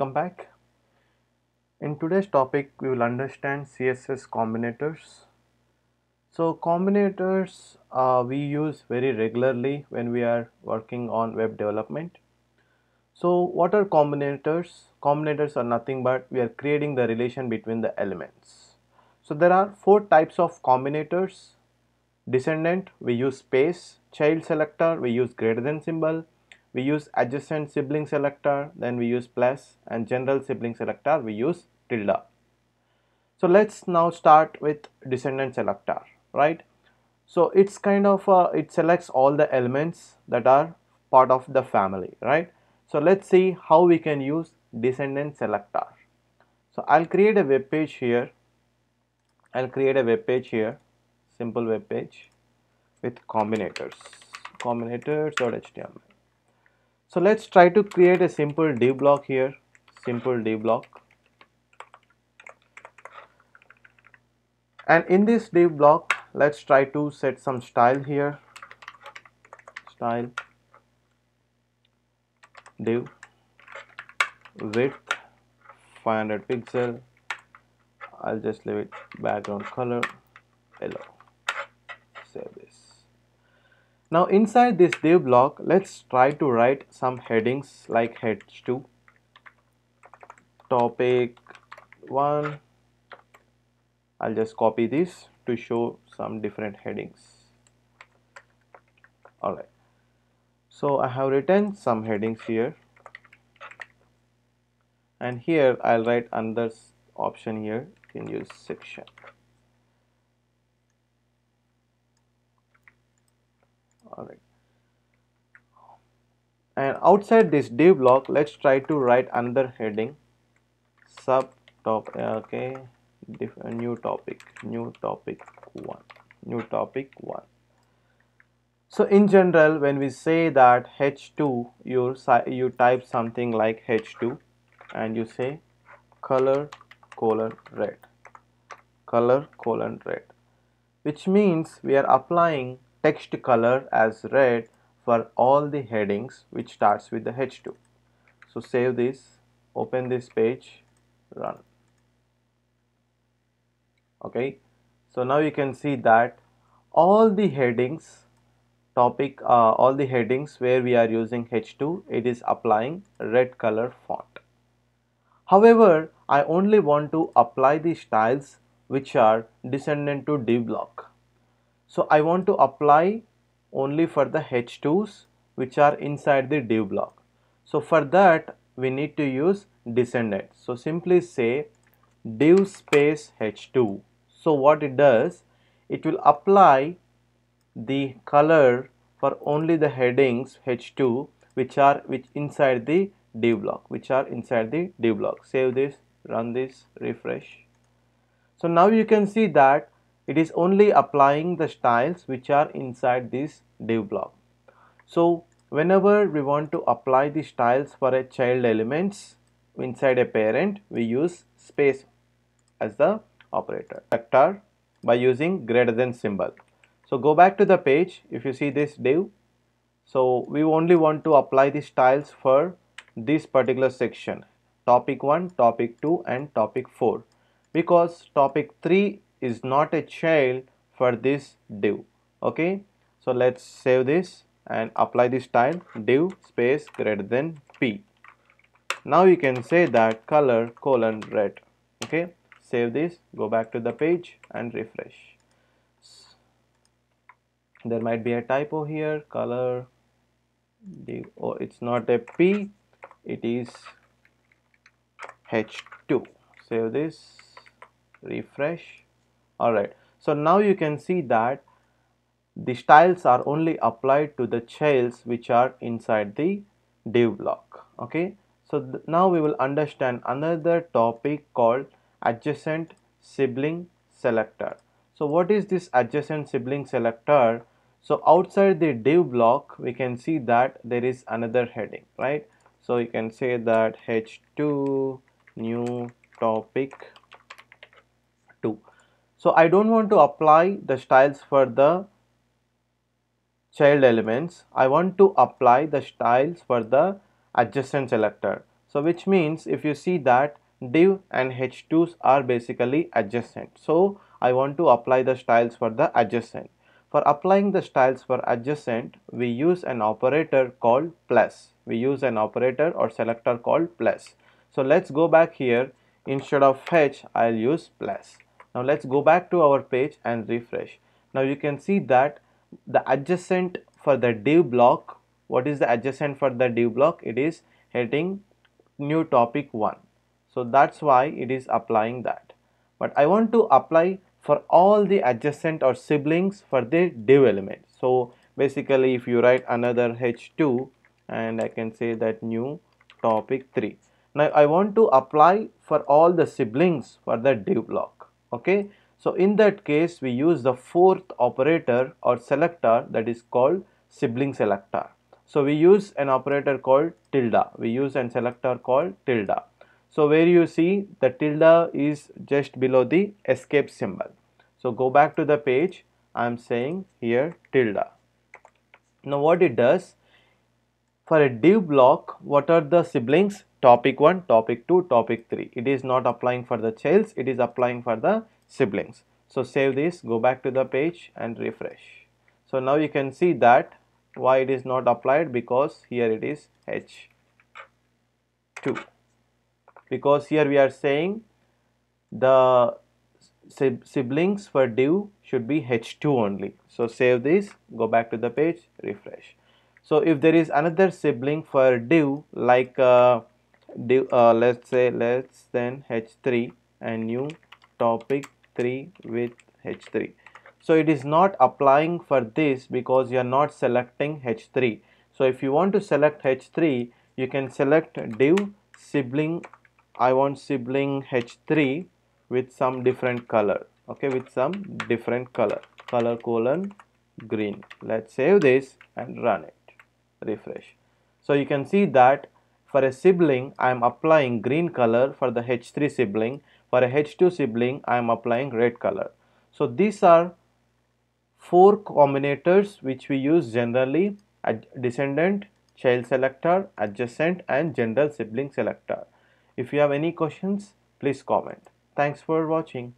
Welcome back. In today's topic, we will understand CSS combinators. So combinators uh, we use very regularly when we are working on web development. So what are combinators? Combinators are nothing but we are creating the relation between the elements. So there are four types of combinators. Descendant, we use space. Child selector, we use greater than symbol we use adjacent sibling selector then we use plus and general sibling selector we use tilde so let's now start with descendant selector right so it's kind of uh, it selects all the elements that are part of the family right so let's see how we can use descendant selector so i'll create a web page here i'll create a web page here simple web page with combinators combinators.html so let's try to create a simple D block here, simple D block. And in this D block, let's try to set some style here, style div width 500 pixel I'll just leave it background color yellow now inside this div block, let's try to write some headings like heads 2, topic 1. I'll just copy this to show some different headings. Alright. So I have written some headings here and here I'll write another option here you can use section all right and outside this div block let's try to write another heading sub top okay Dif uh, new topic new topic one new topic one so in general when we say that h2 you you type something like h2 and you say color colon red color colon red which means we are applying text color as red for all the headings which starts with the h2 so save this open this page run okay so now you can see that all the headings topic uh, all the headings where we are using h2 it is applying red color font however i only want to apply the styles which are descendant to d block so I want to apply only for the H2s which are inside the div block so for that we need to use descendant so simply say div space H2 so what it does it will apply the color for only the headings H2 which are which inside the div block which are inside the div block save this run this refresh so now you can see that it is only applying the styles which are inside this div block so whenever we want to apply the styles for a child elements inside a parent we use space as the operator vector by using greater than symbol so go back to the page if you see this div so we only want to apply the styles for this particular section topic 1 topic 2 and topic 4 because topic 3 is not a child for this div okay so let's save this and apply this style div space greater than p now you can say that color colon red okay save this go back to the page and refresh there might be a typo here color div oh it's not a p it is h2 save this refresh alright so now you can see that the styles are only applied to the childs which are inside the div block okay so now we will understand another topic called adjacent sibling selector so what is this adjacent sibling selector so outside the div block we can see that there is another heading right so you can say that h2 new topic so I don't want to apply the styles for the child elements I want to apply the styles for the adjacent selector so which means if you see that div and h2s are basically adjacent so I want to apply the styles for the adjacent for applying the styles for adjacent we use an operator called plus we use an operator or selector called plus so let's go back here instead of h I'll use plus now let's go back to our page and refresh. Now you can see that the adjacent for the div block, what is the adjacent for the div block? It is heading new topic 1. So that's why it is applying that. But I want to apply for all the adjacent or siblings for the div element. So basically if you write another h2 and I can say that new topic 3. Now I want to apply for all the siblings for the div block okay so in that case we use the fourth operator or selector that is called sibling selector so we use an operator called tilde we use an selector called tilde so where you see the tilde is just below the escape symbol so go back to the page I am saying here tilde now what it does for a div block what are the siblings topic 1 topic 2 topic 3 it is not applying for the childs it is applying for the siblings so save this go back to the page and refresh so now you can see that why it is not applied because here it is h2 because here we are saying the siblings for due should be h2 only so save this go back to the page refresh so if there is another sibling for due like uh, div, uh, let's say less than h3 and new topic 3 with h3 so it is not applying for this because you are not selecting h3 so if you want to select h3 you can select div sibling I want sibling h3 with some different color okay with some different color color colon green let's save this and run it refresh so you can see that for a sibling, I am applying green color for the H3 sibling. For a H2 sibling, I am applying red color. So these are four combinators which we use generally descendant, child selector, adjacent and general sibling selector. If you have any questions, please comment. Thanks for watching.